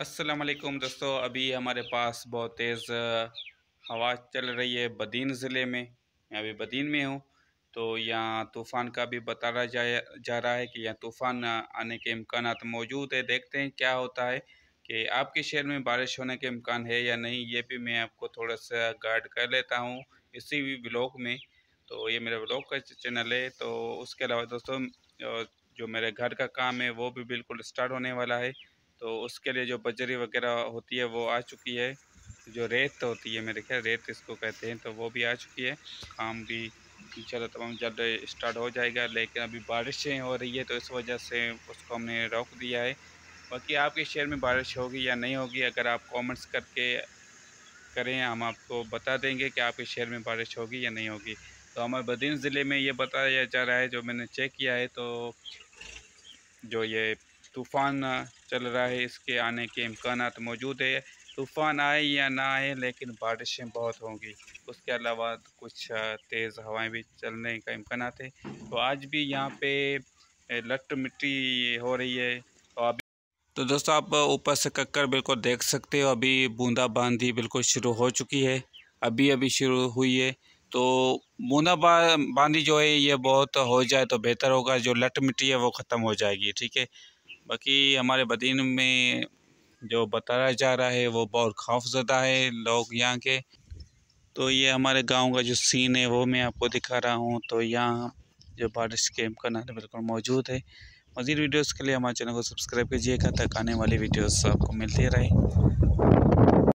असलकुम दोस्तों अभी हमारे पास बहुत तेज़ हवा चल रही है बदीन ज़िले में मैं अभी बदीन में हूँ तो यहाँ तूफ़ान का भी बताया जा जा रहा है कि यहाँ तूफ़ान आने के इम्कान मौजूद है देखते हैं क्या होता है कि आपके शहर में बारिश होने के इम्कान है या नहीं ये भी मैं आपको थोड़ा सा गार्ड कर लेता हूँ इसी भी ब्लॉग में तो ये मेरे ब्लॉग का चैनल है तो उसके अलावा दोस्तों जो मेरे घर का काम है वो भी बिल्कुल स्टार्ट होने वाला है तो उसके लिए जो बजरी वगैरह होती है वो आ चुकी है जो रेत होती है मेरे ख्याल रेत इसको कहते हैं तो वो भी आ चुकी है काम भी इन तमाम जल्द स्टार्ट हो जाएगा लेकिन अभी बारिशें हो रही है तो इस वजह से उसको हमने रोक दिया है बाकी आपके शहर में बारिश होगी या नहीं होगी अगर आप कमेंट्स करके करें हम आपको बता देंगे कि आपके शहर में बारिश होगी या नहीं होगी तो हमारे बदीन ज़िले में ये बताया जा रहा है जो मैंने चेक किया है तो जो ये तूफ़ान चल रहा है इसके आने के इम्कान मौजूद है तूफ़ान आए या ना आए लेकिन बारिशें बहुत होंगी उसके अलावा कुछ तेज़ हवाएं भी चलने का इम्कान है तो आज भी यहाँ पे लट मिट्टी हो रही है तो अभी तो दोस्तों आप ऊपर से कक्कर बिल्कुल देख सकते हो अभी बूंदाबांदी बिल्कुल शुरू हो चुकी है अभी अभी शुरू हुई है तो बूंदा बांदी जो है ये बहुत हो जाए तो बेहतर होगा जो लट मिट्टी है वो ख़त्म हो जाएगी ठीक है बाकी हमारे बदीन में जो बताया जा रहा है वो बहुत खौफजदा है लोग यहाँ के तो ये हमारे गांव का जो सीन है वो मैं आपको दिखा रहा हूँ तो यहाँ जो बारिश कैम्प का नारा बिल्कुल मौजूद है मज़ीद वीडियोस के लिए हमारे चैनल को सब्सक्राइब कीजिएगा तक आने वाली वीडियोस आपको मिलती रहे